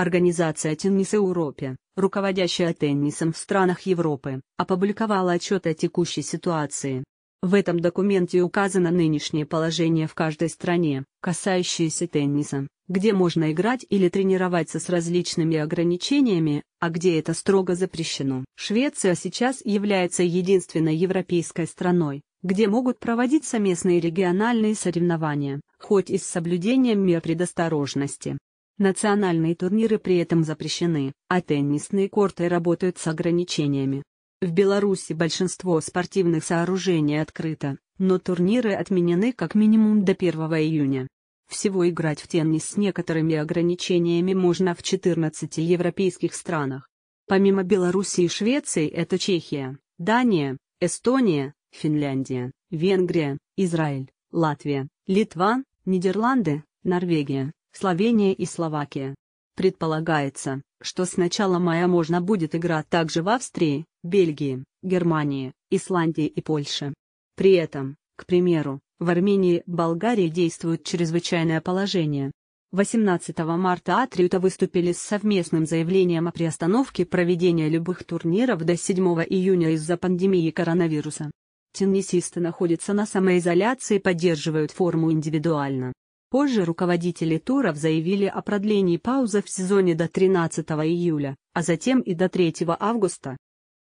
Организация «Теннис Европе», руководящая теннисом в странах Европы, опубликовала отчет о текущей ситуации. В этом документе указано нынешнее положение в каждой стране, касающееся тенниса, где можно играть или тренироваться с различными ограничениями, а где это строго запрещено. Швеция сейчас является единственной европейской страной, где могут проводиться местные региональные соревнования, хоть и с соблюдением мер предосторожности. Национальные турниры при этом запрещены, а теннисные корты работают с ограничениями. В Беларуси большинство спортивных сооружений открыто, но турниры отменены как минимум до 1 июня. Всего играть в теннис с некоторыми ограничениями можно в 14 европейских странах. Помимо Беларуси и Швеции это Чехия, Дания, Эстония, Финляндия, Венгрия, Израиль, Латвия, Литва, Нидерланды, Норвегия, Словения и Словакия. Предполагается, что с начала мая можно будет играть также в Австрии, Бельгии, Германии, Исландии и Польше. При этом, к примеру, в Армении, Болгарии действует чрезвычайное положение. 18 марта Атриута выступили с совместным заявлением о приостановке проведения любых турниров до 7 июня из-за пандемии коронавируса. Теннисисты находятся на самоизоляции и поддерживают форму индивидуально. Позже руководители туров заявили о продлении паузы в сезоне до 13 июля, а затем и до 3 августа.